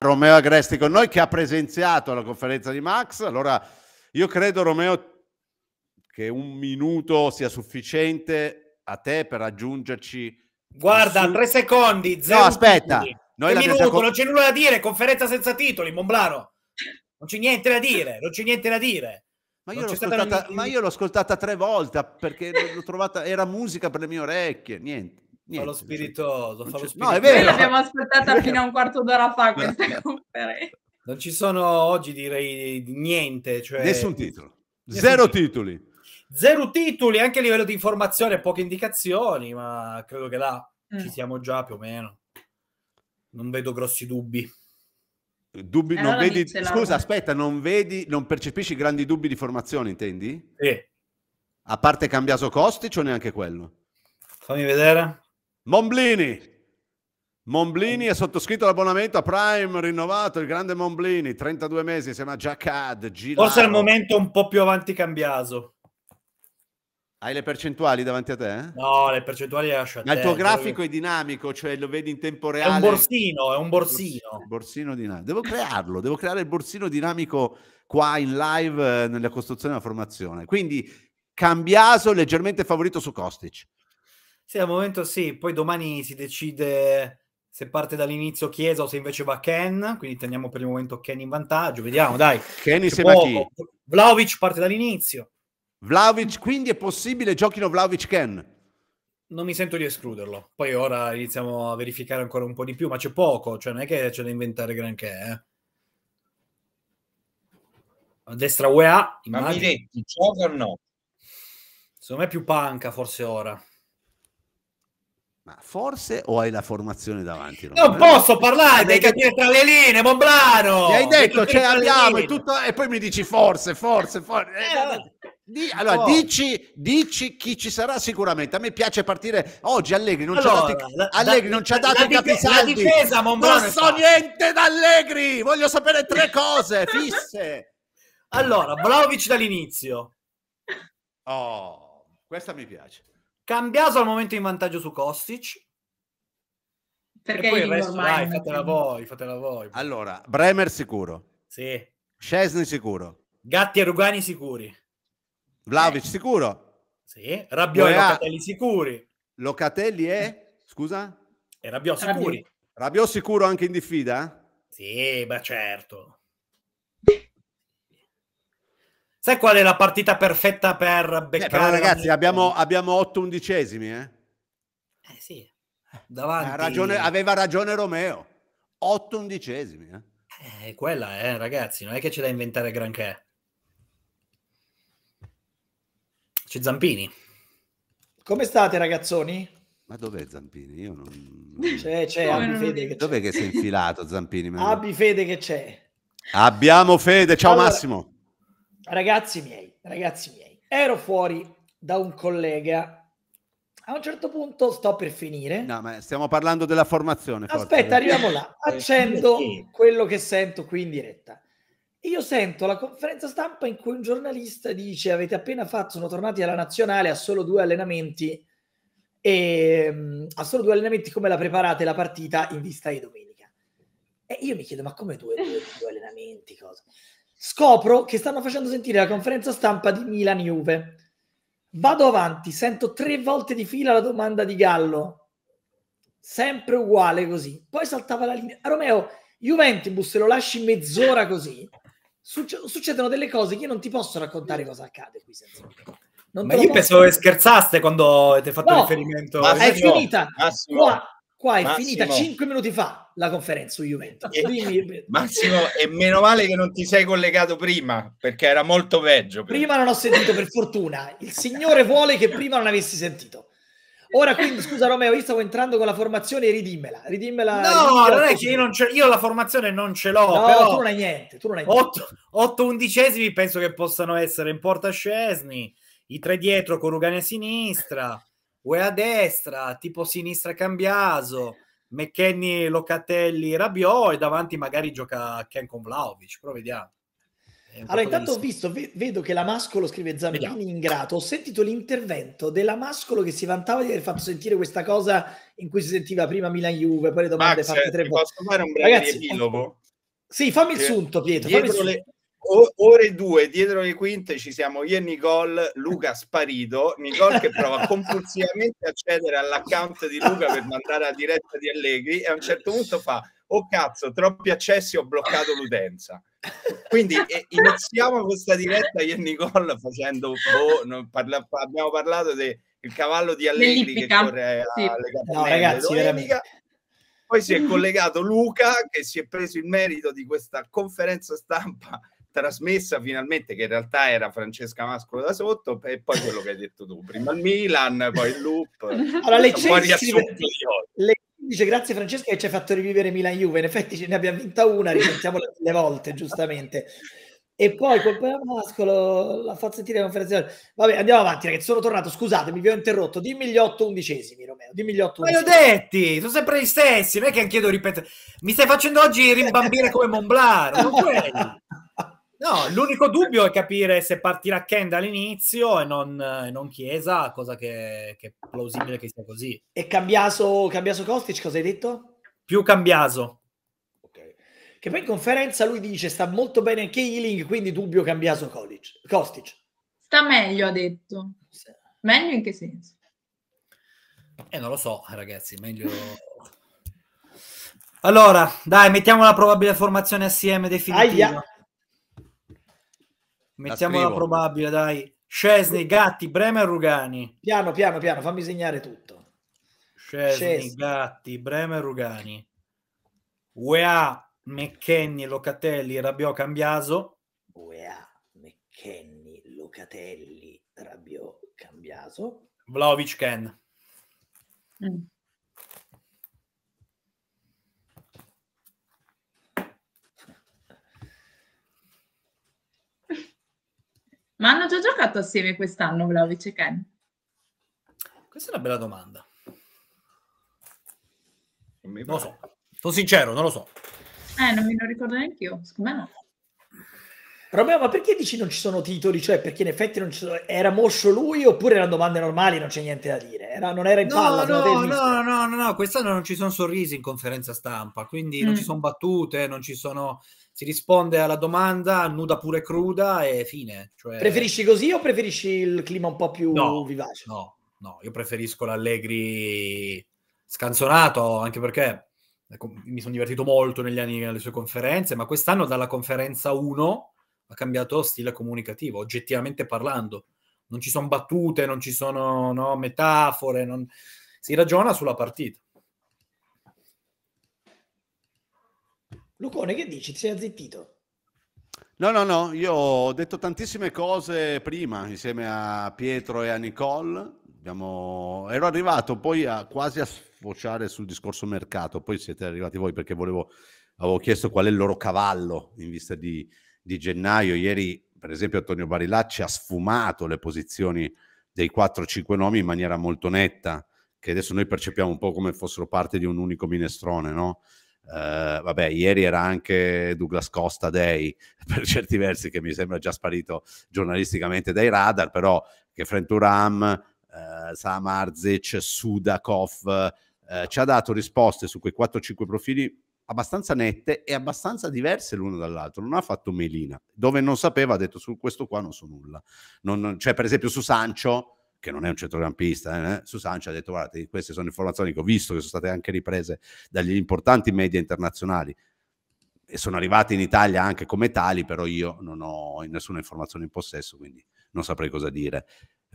Romeo Agresti con noi che ha presenziato la conferenza di Max. Allora, io credo, Romeo, che un minuto sia sufficiente a te per raggiungerci. Guarda, su... tre secondi. Zero no, aspetta. Noi un minuto, già... non c'è nulla da dire. Conferenza senza titoli, Monblano. Non c'è niente da dire, non c'è niente da dire. Ma io, una... ma io, l'ho ascoltata, tre volte perché l'ho trovata, era musica per le mie orecchie, niente. Niente, fa lo spiritoso, fa lo spiritoso. No, è vero. l'abbiamo aspettata fino a un quarto d'ora fa questa conferenza. Non ci sono oggi, direi, niente. Cioè... Nessun titolo. Nessun Zero titolo. titoli. Zero titoli, anche a livello di informazione, poche indicazioni, ma credo che là mm. ci siamo già più o meno. Non vedo grossi dubbi. Dubbi, eh, non allora vedi, scusa, aspetta, non vedi, non percepisci grandi dubbi di formazione, intendi? Sì. A parte cambiato costi, o neanche quello? Fammi vedere. Momblini. Momblini ha sottoscritto l'abbonamento a Prime rinnovato, il grande Momblini, 32 mesi insieme a Jacad. Gilaro. Forse al momento un po' più avanti cambiaso. Hai le percentuali davanti a te? Eh? No, le percentuali le lascia Ma il tuo grafico è dinamico, cioè lo vedi in tempo reale. È un borsino, è un borsino. borsino dinamico. Devo crearlo, devo creare il borsino dinamico qua in live eh, nella costruzione della formazione. Quindi Cambiaso leggermente favorito su Kostic. Sì, al momento sì, poi domani si decide se parte dall'inizio Chiesa o se invece va Ken, quindi teniamo per il momento Ken in vantaggio, vediamo dai. Ken se va chi? Vlaovic parte dall'inizio. Vlaovic, quindi è possibile giochino Vlaovic Ken? Non mi sento di escluderlo, poi ora iniziamo a verificare ancora un po' di più, ma c'è poco, cioè non è che c'è da inventare granché. Eh. A destra UEA, immagino. Ma Miretti gioca o no? Secondo me è più panca forse ora. Ma forse o hai la formazione davanti? Non, non posso parlare, dei capire tra le linee, Monblano! Mi hai detto, cioè andiamo e, tutto, e poi mi dici forse, forse, forse. Eh, eh di, allora, oh. dici, dici, chi ci sarà sicuramente. A me piace partire oggi. Allegri non allora, ci ha dato, la, dato i capisaldi. La difesa, Monblano non so fa. niente da Allegri. Voglio sapere tre cose fisse. Allora, Vlaovic dall'inizio. Oh, questa mi piace cambiato al momento in vantaggio su Kostic. Perché e poi il resto, dai, fatela voi, fatela voi. Allora, Bremer sicuro. Sì. Scesni sicuro. Gatti e Rugani sicuri. Vlaovic eh. sicuro. Sì. Rabbiò e Locatelli sicuri. Locatelli è? Scusa? E Rabbiò sicuri. Rabbiò sicuro anche in diffida? Sì, ma certo. Sai qual è la partita perfetta per eh, beccare? però ragazzi, abbiamo, abbiamo 8 undicesimi, eh? Eh sì. Davanti... Ragione, aveva ragione Romeo. Otto undicesimi, eh? eh? quella, eh, ragazzi, non è che ce da inventare granché. C'è Zampini. Come state, ragazzoni? Ma dov'è Zampini? Io non... C'è, c'è, abbi fede che c'è. Dov'è che sei infilato, Zampini? Abbi fede che c'è. Abbiamo fede, ciao allora... Massimo. Ragazzi miei, ragazzi miei, ero fuori da un collega. A un certo punto sto per finire. No, ma stiamo parlando della formazione. Aspetta, forse. arriviamo là. Eh, Accendo quello che sento qui in diretta. Io sento la conferenza stampa in cui un giornalista dice: Avete appena fatto, sono tornati alla nazionale a solo due allenamenti. E, um, a solo due allenamenti, come la preparate la partita in vista di domenica? E io mi chiedo: Ma come due, due, due allenamenti? Cosa? Scopro che stanno facendo sentire la conferenza stampa di Milan Juve. Vado avanti, sento tre volte di fila la domanda di Gallo. Sempre uguale così. Poi saltava la linea. Ah, Romeo, Juventus, se lo lasci mezz'ora così, succe- succedono delle cose che io non ti posso raccontare cosa accade qui. Senza... Non Ma io posso... pensavo che scherzaste quando ti hai fatto no, riferimento. Ma eh, è finita. Massimo. Qua, Qua è Massimo, finita 5 minuti fa la conferenza su Juventus. E, eh, Quindi... Massimo, e meno male che non ti sei collegato prima, perché era molto peggio. Prima non ho sentito, per fortuna. Il Signore vuole che prima non avessi sentito. Ora quindi, scusa Romeo, io stavo entrando con la formazione, ridimmela. ridimmela no, ridimmela non è che io, non ce, io la formazione non ce l'ho. No, però tu non hai niente. Tu non hai niente. otto undicesimi penso che possano essere in porta Scesni, i tre dietro con Rugani a sinistra, Ue a destra, tipo sinistra Cambiaso, McKenny, Locatelli, Rabiò e davanti magari gioca Ken con Vlaovic, però vediamo. Allora, intanto ho visto, vedo che la Mascolo scrive Zampini ingrato. Ho sentito l'intervento della Mascolo che si vantava di aver fatto sentire questa cosa in cui si sentiva prima Milan Juve, poi le domande Max, fatte tre volte. Posso fare un breve Ragazzi, epilogo? Sì, fammi il sunto, Pietro. Dietro, le, o, ore due dietro le quinte ci siamo io e Nicole, Luca sparito, Nicole che prova compulsivamente a accedere all'account di Luca per mandare la diretta di Allegri e a un certo punto fa oh cazzo, troppi accessi, ho bloccato l'utenza. Quindi eh, iniziamo questa diretta io e Nicole facendo, boh, parla, abbiamo parlato del cavallo di Allegri che corre sì. alle no, ragazzi, domenica, poi si è collegato Luca che si è preso il merito di questa conferenza stampa trasmessa finalmente che in realtà era Francesca Mascolo da sotto e poi quello che hai detto tu, prima il Milan, poi il loop. Allora lei dice grazie Francesca che ci hai fatto rivivere Milan Juve, in effetti ce ne abbiamo vinta una, risentiamola delle volte giustamente. E poi col Mascolo la fatto sentire la conferenza. Vabbè, andiamo avanti, ragazzi. Sono tornato. Scusatemi, vi ho interrotto. Dimmi gli otto undicesimi, Romeo. Dimmi gli otto undicesimi. Ma li ho detti, sono sempre gli stessi. Non è che anch'io devo ripetere. Mi stai facendo oggi rimbambire come Monblaro. Non quelli. No, l'unico dubbio è capire se partirà Ken dall'inizio e non, non Chiesa, cosa che, che, è plausibile che sia così. E Cambiaso, Cambiaso Kostic, cosa hai detto? Più Cambiaso. Okay. Che poi in conferenza lui dice sta molto bene anche Healing, quindi dubbio Cambiaso Kostic. Sta meglio, ha detto. Sì. Meglio in che senso? Eh, non lo so, ragazzi, meglio... allora, dai, mettiamo la probabile formazione assieme definitiva. Aia. Mettiamola la probabile, dai. Scesni, Gatti, Bremer, Rugani. Piano, piano, piano, fammi segnare tutto. Scesni, Scesni. Gatti, Bremer, Rugani. UEA, McKenny, Locatelli, Rabiò, Cambiaso. UEA, McKenny, Locatelli, Rabiò, Cambiaso. Vlaovic, Ken. Mm. Ma hanno già giocato assieme quest'anno Vlaovic e Ken? Questa è una bella domanda. Non lo so, sono sincero, non lo so. Eh, non me lo ricordo neanche io, secondo me no. Romeo, ma perché dici non ci sono titoli? Cioè, perché in effetti sono... era moscio lui oppure erano domande normali, non c'è niente da dire? era, non era in palla. No, no, no, no, no, quest'anno non ci sono sorrisi in conferenza stampa, quindi mm. non ci mm. sono battute, non ci sono... Si risponde alla domanda nuda pure cruda e fine. Cioè... Preferisci così o preferisci il clima un po' più no, vivace? No, no, io preferisco l'Allegri scanzonato, anche perché ecco, mi sono divertito molto negli anni alle sue conferenze, ma quest'anno dalla conferenza 1 ha cambiato stile comunicativo, oggettivamente parlando non ci sono battute, non ci sono no, metafore, non... si ragiona sulla partita. Lucone, che dici? Ti sei azzittito? No, no, no, io ho detto tantissime cose prima insieme a Pietro e a Nicole. Abbiamo... Ero arrivato poi a, quasi a sfociare sul discorso mercato, poi siete arrivati voi perché volevo... avevo chiesto qual è il loro cavallo in vista di, di gennaio. Ieri per esempio Antonio Barilacci ha sfumato le posizioni dei 4-5 nomi in maniera molto netta, che adesso noi percepiamo un po' come fossero parte di un unico minestrone, no? Uh, vabbè, ieri era anche Douglas Costa Day, per certi versi che mi sembra già sparito giornalisticamente dai radar, però che Frenturam, uh, eh, Samarzic, Sudakov uh, ci ha dato risposte su quei 4-5 profili abbastanza nette e abbastanza diverse l'una dall'altra. Non ha fatto Melina, dove non sapeva, ha detto su questo qua non so nulla. Non, cioè, per esempio, su Sancho, che non è un centrocampista, eh, su Sancho ha detto guardate, queste sono informazioni che ho visto, che sono state anche riprese dagli importanti media internazionali e sono arrivate in Italia anche come tali, però io non ho nessuna informazione in possesso, quindi non saprei cosa dire.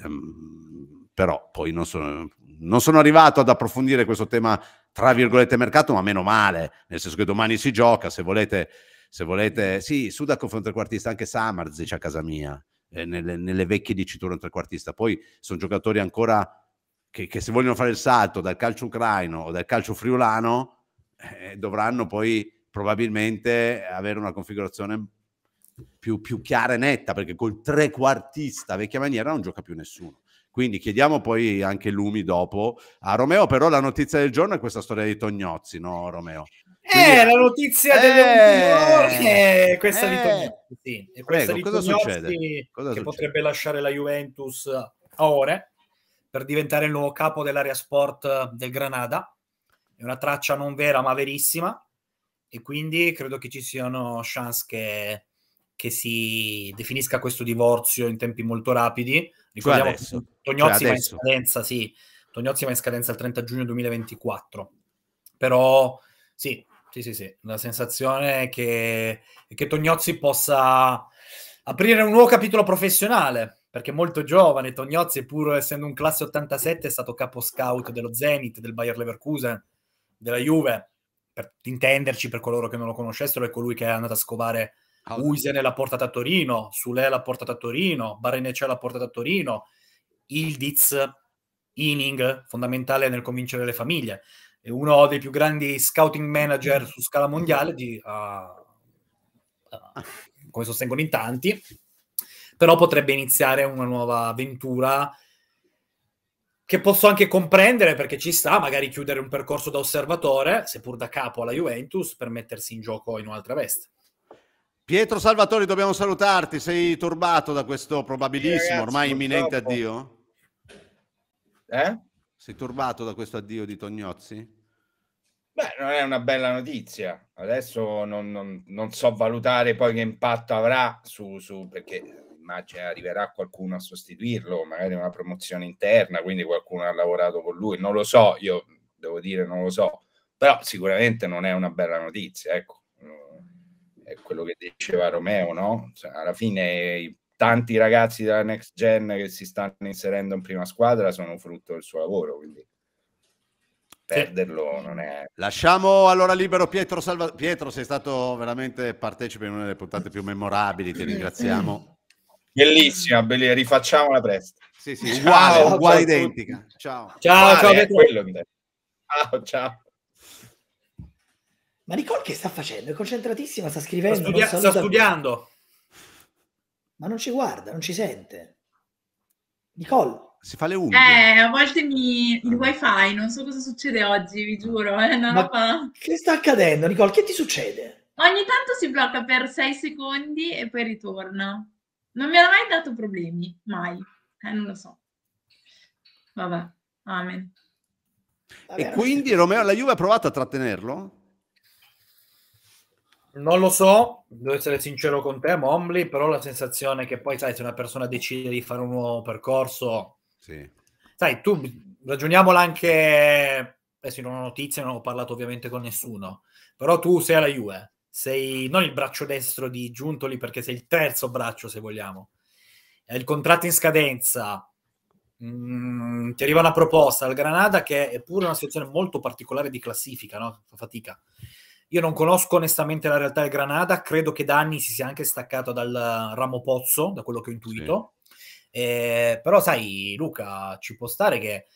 Um, però poi non sono, non sono arrivato ad approfondire questo tema, tra virgolette, mercato, ma meno male, nel senso che domani si gioca, se volete, se volete sì, Sudakov è un trequartista, anche Samarzic a casa mia, eh, nelle, nelle, vecchie diciture un trequartista, poi sono giocatori ancora che, che, se vogliono fare il salto dal calcio ucraino o dal calcio friulano, eh, dovranno poi probabilmente avere una configurazione più, più chiara e netta, perché col trequartista vecchia maniera non gioca più nessuno. Quindi chiediamo poi anche Lumi dopo a Romeo, però la notizia del giorno è questa storia di Tognozzi, no Romeo? Quindi, eh, la notizia eh, delle eh, questa eh, di Tognozzi, sì. E prego, cosa Tognozzi succede? Cosa che succede? potrebbe lasciare la Juventus a ore per diventare il nuovo capo dell'area sport del Granada. È una traccia non vera ma verissima e quindi credo che ci siano chance che che si definisca questo divorzio in tempi molto rapidi. Cioè Ricordiamo cioè adesso, che Tognozzi, cioè va scadenza, sì, Tognozzi va in scadenza il 30 giugno 2024. Però sì, sì, sì, sì, la sensazione è che, che Tognozzi possa aprire un nuovo capitolo professionale perché molto giovane Tognozzi, pur essendo un classe 87, è stato capo scout dello Zenit, del Bayer Leverkusen, della Juve, per intenderci per coloro che non lo conoscessero, è colui che è andato a scovare Ah, Usene l'ha portata a Torino, Sule l'ha portata a Torino, Barenecea l'ha portata a Torino, Ildiz, Ining, fondamentale nel convincere le famiglie. È uno dei più grandi scouting manager su scala mondiale, di, uh, uh, come sostengono in tanti, però potrebbe iniziare una nuova avventura che posso anche comprendere perché ci sta magari chiudere un percorso da osservatore, seppur da capo alla Juventus, per mettersi in gioco in un'altra veste. Pietro Salvatori, dobbiamo salutarti. Sei turbato da questo probabilissimo, ragazzi, ormai imminente addio? Eh? Sei turbato da questo addio di Tognozzi? Beh, non è una bella notizia. Adesso non, non, non so valutare poi che impatto avrà su, su perché immagino arriverà qualcuno a sostituirlo, magari una promozione interna, quindi qualcuno ha lavorato con lui. Non lo so, io devo dire non lo so, però sicuramente non è una bella notizia, ecco è quello che diceva Romeo, no? Cioè, alla fine i tanti ragazzi della next gen che si stanno inserendo in prima squadra sono frutto del suo lavoro, quindi perderlo non è... Lasciamo allora libero Pietro Salva... Pietro, sei stato veramente partecipe in una delle puntate più memorabili, ti ringraziamo. Bellissima, bellissima. rifacciamola presto. Sì, sì, uguale, ciao, uguale ciao, identica. Ciao. Ciao, ciao, ciao, ciao. Ma Nicole che sta facendo? È concentratissima, sta scrivendo. Sta, studia- sta studiando. Ma non ci guarda, non ci sente. Nicole. Si fa le unghie. Eh, a volte mi... il wifi, non so cosa succede oggi, vi giuro. Eh, roba... Che sta accadendo, Nicole? Che ti succede? Ogni tanto si blocca per 6 secondi e poi ritorna. Non mi ha mai dato problemi, mai. Eh, non lo so. Vabbè, amen. Vabbè, e quindi Romeo, la Juve ha provato a trattenerlo? Non lo so, devo essere sincero con te, Momli, però la sensazione che poi, sai, se una persona decide di fare un nuovo percorso... Sì. Sai, tu ragioniamola anche... Adesso eh in una notizia non ho parlato ovviamente con nessuno, però tu sei alla Juve, sei non il braccio destro di Giuntoli perché sei il terzo braccio, se vogliamo. È il contratto in scadenza, Mm, ti arriva una proposta al Granada che è pure una situazione molto particolare di classifica, no? fa fatica. Io non conosco onestamente la realtà del Granada, credo che da anni si sia anche staccato dal ramo pozzo, da quello che ho intuito. Sì. Eh, però sai, Luca, ci può stare che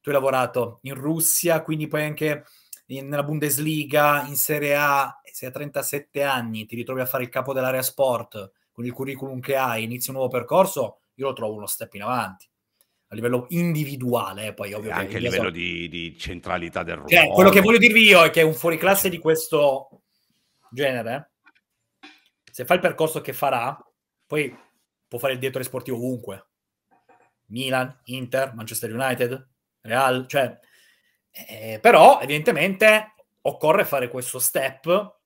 tu hai lavorato in Russia, quindi poi anche in, nella Bundesliga, in Serie A, sei a 37 anni, ti ritrovi a fare il capo dell'area sport con il curriculum che hai, inizi un nuovo percorso, io lo trovo uno step in avanti a livello individuale, eh, poi ovvio anche a livello so... di, di, centralità del cioè, ruolo. Cioè, quello che voglio dirvi io è che un fuoriclasse di questo genere, eh. se fa il percorso che farà, poi può fare il direttore sportivo ovunque. Milan, Inter, Manchester United, Real, cioè... Eh, però, evidentemente, occorre fare questo step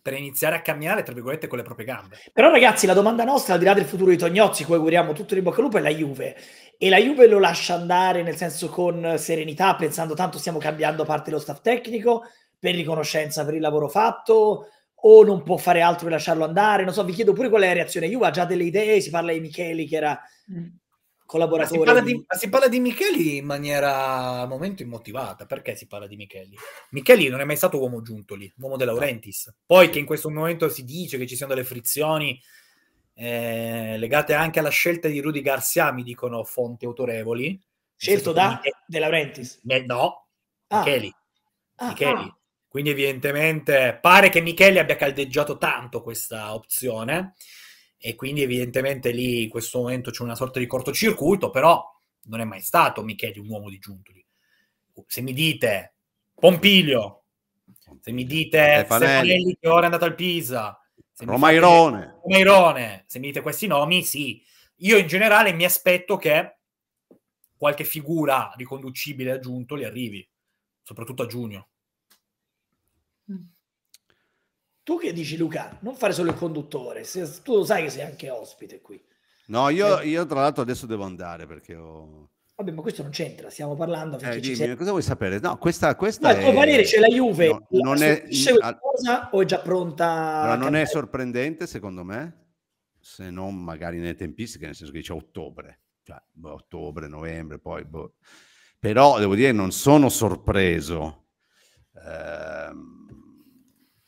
per iniziare a camminare, tra virgolette, con le proprie gambe. Però, ragazzi, la domanda nostra, al di là del futuro di Tognozzi, cui auguriamo tutto di bocca al lupo, è la Juve e la Juve lo lascia andare nel senso con serenità, pensando tanto stiamo cambiando parte dello staff tecnico per riconoscenza per il lavoro fatto o non può fare altro che lasciarlo andare. Non so, vi chiedo pure qual è la reazione. Juve ha già delle idee, si parla di Micheli che era collaboratore. Mm. Ma si, parla di, si parla di Micheli in maniera al momento immotivata. Perché si parla di Micheli? Micheli non è mai stato uomo giunto lì, uomo De Laurentiis. Poi che in questo momento si dice che ci siano delle frizioni eh, legate anche alla scelta di Rudy Garcia, mi dicono fonti autorevoli. Scelto da che... De Laurentiis? no, ah. Micheli. Ah, Micheli. Ah. Quindi evidentemente pare che Micheli abbia caldeggiato tanto questa opzione e quindi evidentemente lì in questo momento c'è una sorta di cortocircuito, però non è mai stato Micheli un uomo di Giuntoli. Uh, se mi dite Pompilio, se mi dite Stefanelli che ora è andato al Pisa, se Romairone. dite, Romairone, se mi dite questi nomi, sì. Io in generale mi aspetto che qualche figura riconducibile aggiunto li arrivi, soprattutto a giugno. Mm. Tu che dici Luca? Non fare solo il conduttore, se, tu lo sai che sei anche ospite qui. No, io, eh. io tra l'altro adesso devo andare perché ho Vabbè, ma questo non c'entra, stiamo parlando. Eh, dimmi, sei... Cosa vuoi sapere? No, questa, questa no, è... tuo parere c'è la Juve. No, non la è... Cosa, o è già pronta? Ma non è sorprendente, secondo me, se non magari nelle tempistiche, nel senso che c'è ottobre, cioè boh, ottobre, novembre, poi... Boh. Però, devo dire, non sono sorpreso. Eh,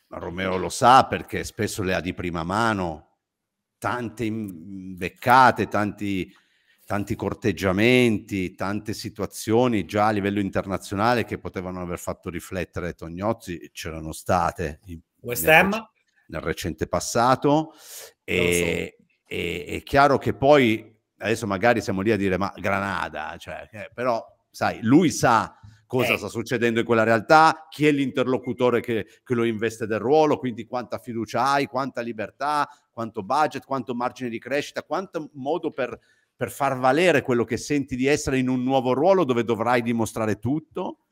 Romeo lo sa perché spesso le ha di prima mano, tante beccate, tanti tanti corteggiamenti, tante situazioni già a livello internazionale che potevano aver fatto riflettere Tognozzi, c'erano state in, West Ham nel, nel recente passato e, so. e, è chiaro che poi adesso magari siamo lì a dire ma Granada, cioè, eh, però sai, lui sa cosa eh. sta succedendo in quella realtà, chi è l'interlocutore che, che, lo investe del ruolo, quindi quanta fiducia hai, quanta libertà, quanto budget, quanto margine di crescita, quanto modo per per far valere quello che senti di essere in un nuovo ruolo dove dovrai dimostrare tutto,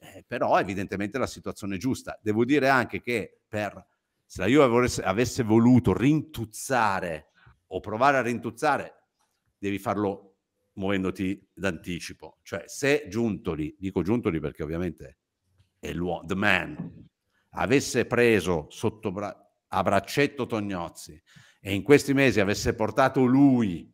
eh, però evidentemente la situazione è giusta. Devo dire anche che per, se la Juve avesse, avesse voluto rintuzzare o provare a rintuzzare, devi farlo muovendoti d'anticipo. Cioè se Giuntoli, dico Giuntoli perché ovviamente è l'uomo, the man, avesse preso sotto bra- a braccetto Tognozzi e in questi mesi avesse portato lui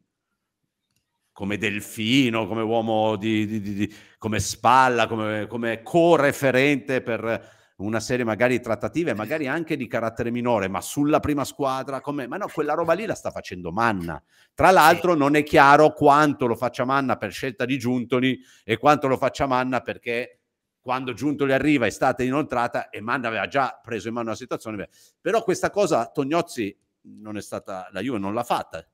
come Delfino, come uomo di, di, di, di come spalla, come, come co-referente per una serie magari trattative, magari anche di carattere minore, ma sulla prima squadra, come... ma no, quella roba lì la sta facendo Manna. Tra l'altro non è chiaro quanto lo faccia Manna per scelta di Giuntoli e quanto lo faccia Manna perché quando Giuntoli arriva è stata inoltrata e Manna aveva già preso in mano la situazione. Però questa cosa Tognozzi non è stata, la Juve non l'ha fatta,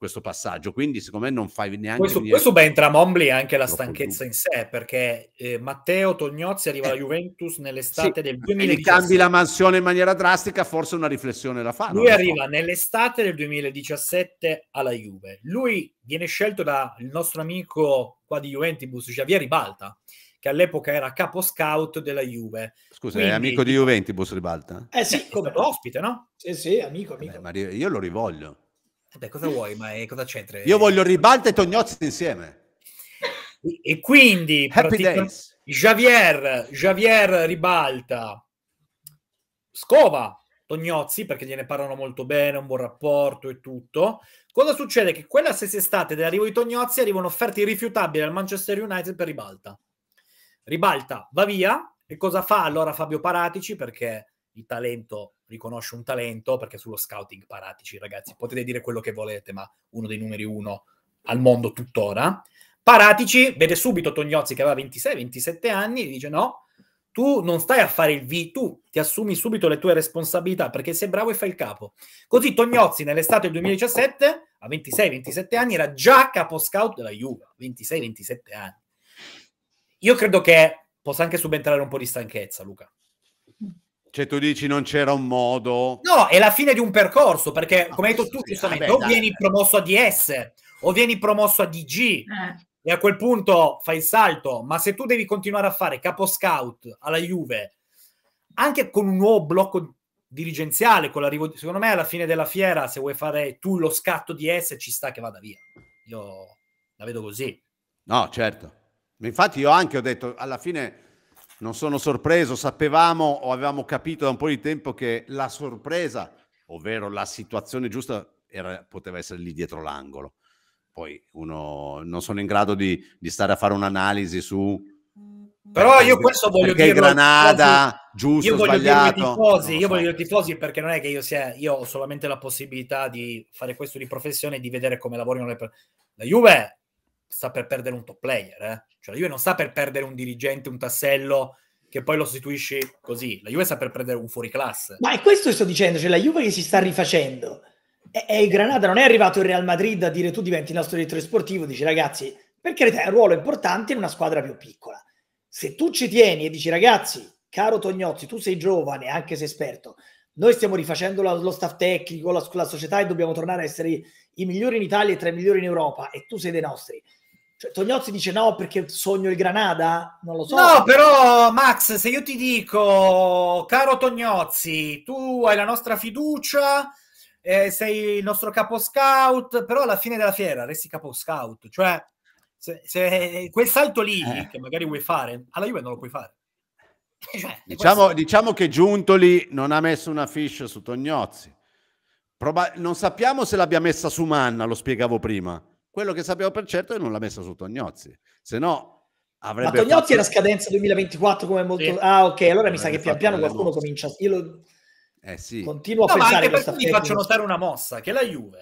questo passaggio. Quindi, secondo me, non fai neanche. Questo, venire... questo entra a Mombly anche la stanchezza in sé, perché eh, Matteo Tognozzi arriva alla eh, Juventus nell'estate sì, del 2017. E cambi la mansione in maniera drastica, forse una riflessione la fa. Lui arriva fa. nell'estate del 2017 alla Juve. Lui viene scelto dal nostro amico qua di Juventus, Javier Ribalta che all'epoca era capo scout della Juve. Scusa, Quindi... è amico di Juventus Ribalta? Eh sì, come ospite, no? Sì, sì, amico, amico. Beh, io lo rivoglio. Eh beh, cosa vuoi? Ma è, eh, cosa c'entra? Io voglio Ribalta e Tognozzi insieme. E, e quindi Javier, Javier Ribalta, Scova Tognozzi perché gliene parlano molto bene, un buon rapporto e tutto. Cosa succede? Che quella stessa estate dell'arrivo di Tognozzi arrivano offerte irrifiutabili al Manchester United per Ribalta. Ribalta va via e cosa fa allora Fabio Paratici? Perché il talento riconosce un talento, perché sullo scouting paratici, ragazzi, potete dire quello che volete, ma uno dei numeri uno al mondo tuttora. Paratici vede subito Tognozzi che aveva 26-27 anni e dice no, tu non stai a fare il V, tu ti assumi subito le tue responsabilità perché sei bravo e fai il capo. Così Tognozzi nell'estate del 2017, a 26-27 anni, era già capo scout della Juve, 26-27 anni. Io credo che possa anche subentrare un po' di stanchezza, Luca. Cioè, tu dici non c'era un modo. No, è la fine di un percorso, perché ah, come hai detto tu, giustamente, vabbè, o dai, vieni promosso a DS, o vieni promosso a DG, eh. e a quel punto fai il salto. Ma se tu devi continuare a fare capo scout alla Juve, anche con un nuovo blocco dirigenziale, con l'arrivo, secondo me, alla fine della fiera, se vuoi fare tu lo scatto di S, ci sta che vada via. Io la vedo così. No, certo. Infatti, io anche ho detto alla fine non sono sorpreso, sapevamo o avevamo capito da un po' di tempo che la sorpresa, ovvero la situazione giusta, era, poteva essere lì dietro l'angolo. Poi uno non sono in grado di, di stare a fare un'analisi su... Però io questo voglio dire... Granada, giusto, io voglio sbagliato. Dire tifosi, io so. voglio i tifosi perché non è che io sia... Io ho solamente la possibilità di fare questo di professione e di vedere come lavorano le persone. La Juve sta per perdere un top player. Eh? Cioè, la Juve non sta per perdere un dirigente, un tassello che poi lo sostituisci così. La Juve sta per prendere un fuoriclasse. Ma è questo che sto dicendo, cioè la Juve che si sta rifacendo. E, il Granada non è arrivato il Real Madrid a dire tu diventi il nostro direttore sportivo, dici ragazzi, per carità è un ruolo importante in una squadra più piccola. Se tu ci tieni e dici ragazzi, caro Tognozzi, tu sei giovane, anche se esperto, noi stiamo rifacendo la, lo staff tecnico, la, la società e dobbiamo tornare a essere i migliori in Italia e tra i migliori in Europa e tu sei dei nostri cioè, Tognozzi dice no perché sogno il Granada? Non lo so. No, però Max, se io ti dico, caro Tognozzi, tu hai la nostra fiducia, eh, sei il nostro capo scout, però alla fine della fiera resti capo scout. Cioè, se, se quel salto lì eh. che magari vuoi fare, alla Juve non lo puoi fare. Eh, cioè, diciamo, diciamo questo... diciamo che Giuntoli non ha messo una fish su Tognozzi. Proba- non sappiamo se l'abbia messa su Manna, lo spiegavo prima quello che sappiamo per certo è che non l'ha messa su Tognozzi, se no avrebbe. Ma Tognozzi fatto... era scadenza 2024 come molto. Sì. Ah, ok, allora mi sa che pian piano qualcuno mosse. comincia. Io lo... eh, sì. continuo a no, pensare. Ma anche perché faccio notare una mossa che la Juve.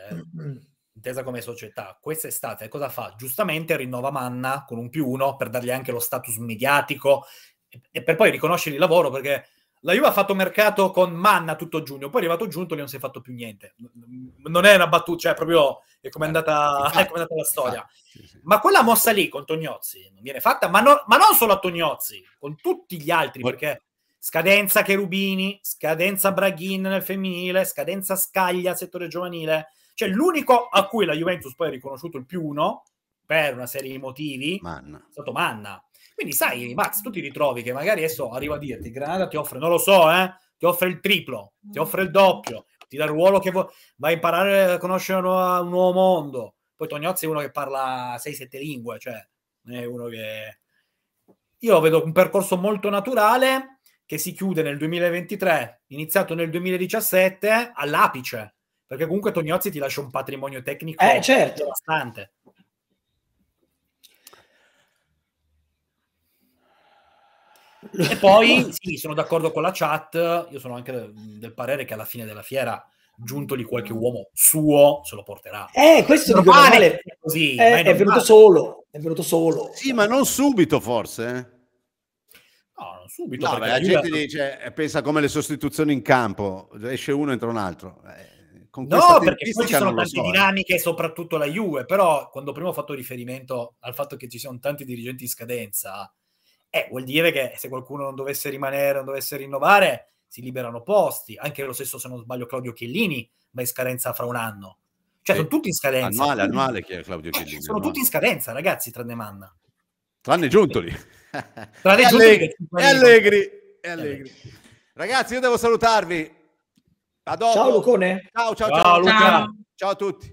intesa come società, quest'estate cosa fa? Giustamente rinnova Manna con un più uno per dargli anche lo status mediatico e per poi riconoscere il lavoro perché la Juve ha fatto mercato con Manna tutto giugno, poi è arrivato giunto e non si è fatto più niente. Non è una battuta, cioè proprio è come è andata, andata la storia. Ma quella mossa lì con Tognozzi non viene fatta, ma, no, ma non solo a Tognozzi, con tutti gli altri, perché scadenza Cherubini, scadenza Braghin nel femminile, scadenza Scaglia settore giovanile. Cioè l'unico a cui la Juventus poi ha riconosciuto il più uno, per una serie di motivi, Manna. è stato Manna quindi sai, Max, tu ti ritrovi che magari adesso arriva a dirti, Granada ti offre, non lo so, eh, ti offre il triplo, ti mm. offre il doppio, ti dà il ruolo che vuoi, vai a imparare a conoscere un nuovo, un nuovo mondo. Poi Tognozzi è uno che parla 6-7 lingue, cioè non è uno che... Io vedo un percorso molto naturale che si chiude nel 2023, iniziato nel 2017 all'apice, perché comunque Tognozzi ti lascia un patrimonio tecnico eh, certo. devastante. E poi sì, sono d'accordo con la chat, io sono anche del, parere che alla fine della fiera giunto lì qualche uomo suo se lo porterà. Eh, questo non vale. Così, eh, è, è venuto solo, è venuto solo. Sì, ma non subito forse. Eh? No, non subito. No, beh, la, gente Juve... dice, eh, pensa come le sostituzioni in campo, esce uno entra un altro. Eh, con no, perché poi ci sono tante so, dinamiche, soprattutto la Juve, però quando prima ho fatto riferimento al fatto che ci siano tanti dirigenti in scadenza, eh, vuol dire che se qualcuno non dovesse rimanere, non dovesse rinnovare, si liberano posti. Anche lo stesso, se non sbaglio, Claudio Chiellini va in scadenza fra un anno. Cioè, eh, sono tutti in scadenza. Annuale, annuale che è Claudio eh, Chiellini. Eh, sono annuale. tutti in scadenza, ragazzi, tranne Manna. Tranne Giuntoli. tranne e Allegri. E Allegri. E eh, Allegri. Ragazzi, io devo salutarvi. A dopo. Ciao Lucone. Ciao, ciao, ciao. Ciao, ciao. ciao a tutti.